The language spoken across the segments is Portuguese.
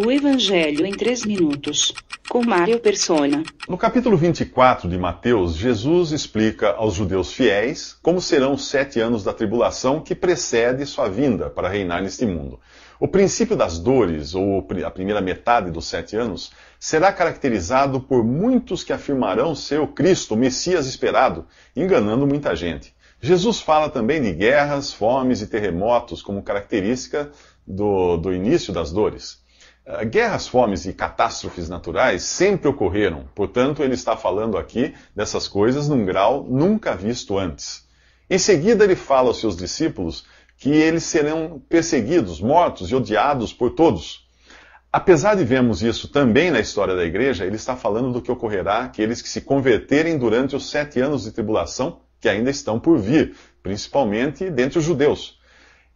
O Evangelho em 3 minutos, com Mário Persona. No capítulo 24 de Mateus, Jesus explica aos judeus fiéis como serão os sete anos da tribulação que precede sua vinda para reinar neste mundo. O princípio das dores, ou a primeira metade dos sete anos, será caracterizado por muitos que afirmarão ser o Cristo, o Messias esperado, enganando muita gente. Jesus fala também de guerras, fomes e terremotos como característica do, do início das dores. Ah, guerras, fomes e catástrofes naturais sempre ocorreram, portanto, ele está falando aqui dessas coisas num grau nunca visto antes. Em seguida, ele fala aos seus discípulos que eles serão perseguidos, mortos e odiados por todos. Apesar de vermos isso também na história da igreja, ele está falando do que ocorrerá aqueles que se converterem durante os sete anos de tribulação que ainda estão por vir, principalmente dentre os judeus.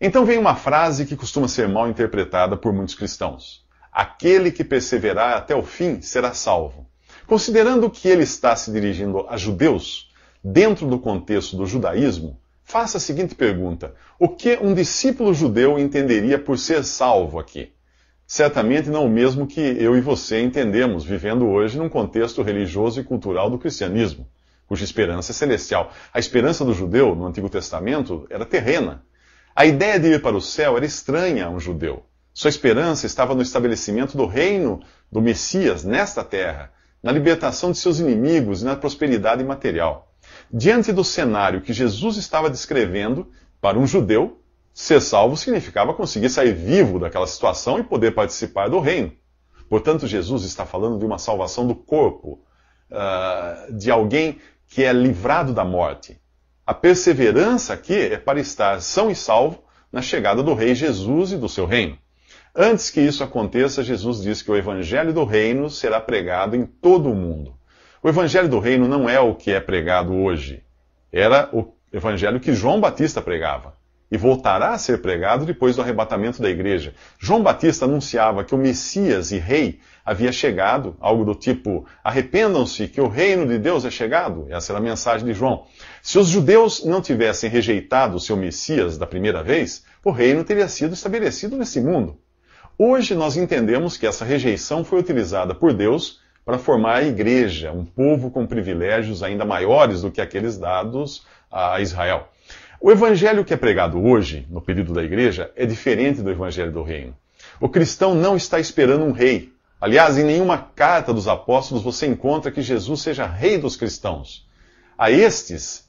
Então vem uma frase que costuma ser mal interpretada por muitos cristãos. Aquele que perseverar até o fim será salvo. Considerando que ele está se dirigindo a judeus, dentro do contexto do judaísmo, faça a seguinte pergunta: O que um discípulo judeu entenderia por ser salvo aqui? Certamente não o mesmo que eu e você entendemos, vivendo hoje num contexto religioso e cultural do cristianismo, cuja esperança é celestial. A esperança do judeu no Antigo Testamento era terrena. A ideia de ir para o céu era estranha a um judeu. Sua esperança estava no estabelecimento do reino do Messias nesta terra, na libertação de seus inimigos e na prosperidade material. Diante do cenário que Jesus estava descrevendo, para um judeu, ser salvo significava conseguir sair vivo daquela situação e poder participar do reino. Portanto, Jesus está falando de uma salvação do corpo, ah, de alguém que é livrado da morte. A perseverança aqui é para estar são e salvo na chegada do Rei Jesus e do seu reino. Antes que isso aconteça, Jesus diz que o evangelho do reino será pregado em todo o mundo. O evangelho do reino não é o que é pregado hoje. Era o evangelho que João Batista pregava e voltará a ser pregado depois do arrebatamento da igreja. João Batista anunciava que o Messias e Rei havia chegado, algo do tipo: arrependam-se, que o reino de Deus é chegado. Essa era a mensagem de João. Se os judeus não tivessem rejeitado o seu Messias da primeira vez, o reino teria sido estabelecido nesse mundo. Hoje nós entendemos que essa rejeição foi utilizada por Deus para formar a igreja, um povo com privilégios ainda maiores do que aqueles dados a Israel. O evangelho que é pregado hoje, no período da igreja, é diferente do evangelho do reino. O cristão não está esperando um rei. Aliás, em nenhuma carta dos apóstolos você encontra que Jesus seja rei dos cristãos. A estes,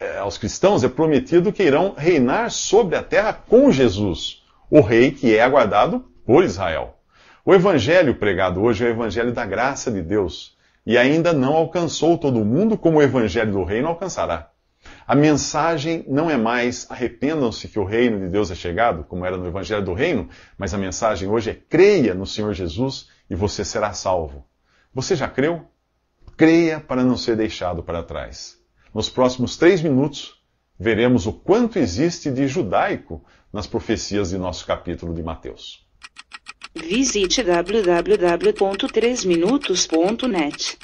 eh, aos cristãos, é prometido que irão reinar sobre a terra com Jesus o rei que é aguardado por Israel. O evangelho pregado hoje é o evangelho da graça de Deus e ainda não alcançou todo mundo como o evangelho do reino alcançará. A mensagem não é mais arrependam-se que o reino de Deus é chegado, como era no evangelho do reino, mas a mensagem hoje é creia no Senhor Jesus e você será salvo. Você já creu? Creia para não ser deixado para trás. Nos próximos três minutos, veremos o quanto existe de judaico nas profecias de nosso capítulo de Mateus. Visite www.3minutos.net.